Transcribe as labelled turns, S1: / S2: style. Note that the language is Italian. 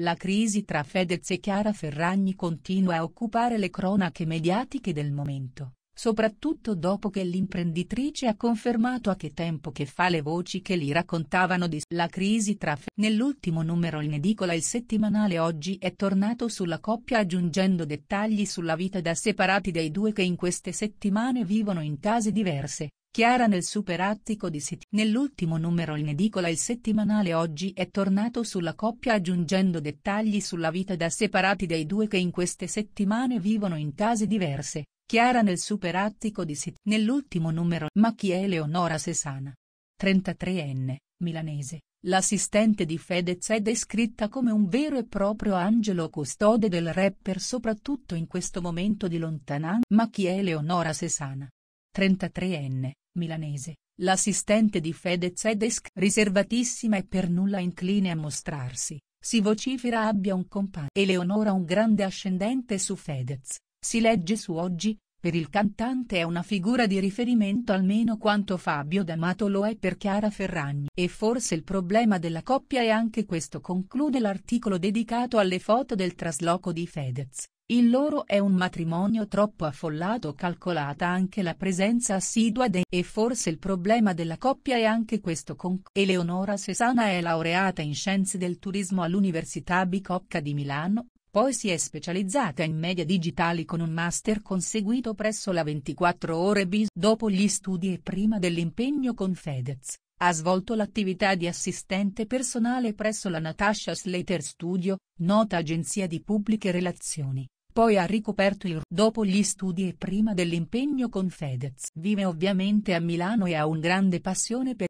S1: La crisi tra Fedez e Chiara Ferragni continua a occupare le cronache mediatiche del momento soprattutto dopo che l'imprenditrice ha confermato a che tempo che fa le voci che li raccontavano di la crisi tra fe- Nell'ultimo numero in edicola il settimanale oggi è tornato sulla coppia aggiungendo dettagli sulla vita da separati dei due che in queste settimane vivono in case diverse. Chiara nel superattico di City. Nell'ultimo numero in edicola il settimanale oggi è tornato sulla coppia aggiungendo dettagli sulla vita da separati dei due che in queste settimane vivono in case diverse. Chiara nel superattico di Sit. Nell'ultimo numero ma chi è Eleonora Sesana? 33enne, milanese, l'assistente di Fedez è descritta come un vero e proprio angelo custode del rapper soprattutto in questo momento di lontananza. Ma chi è Eleonora Sesana? 33enne, milanese, l'assistente di Fedez è descritta riservatissima e per nulla incline a mostrarsi. Si vocifera abbia un compagno. Eleonora un grande ascendente su Fedez si legge su oggi, per il cantante è una figura di riferimento almeno quanto Fabio D'Amato lo è per Chiara Ferragni. E forse il problema della coppia è anche questo conclude l'articolo dedicato alle foto del trasloco di Fedez. Il loro è un matrimonio troppo affollato calcolata anche la presenza assidua dei e forse il problema della coppia è anche questo con Eleonora Sesana è laureata in scienze del turismo all'Università Bicocca di Milano, poi si è specializzata in media digitali con un master conseguito presso la 24 Ore Bis. Dopo gli studi e prima dell'impegno con Fedez, ha svolto l'attività di assistente personale presso la Natasha Slater Studio, nota agenzia di pubbliche relazioni poi ha ricoperto il dopo gli studi e prima dell'impegno con Fedez. Vive ovviamente a Milano e ha un grande passione per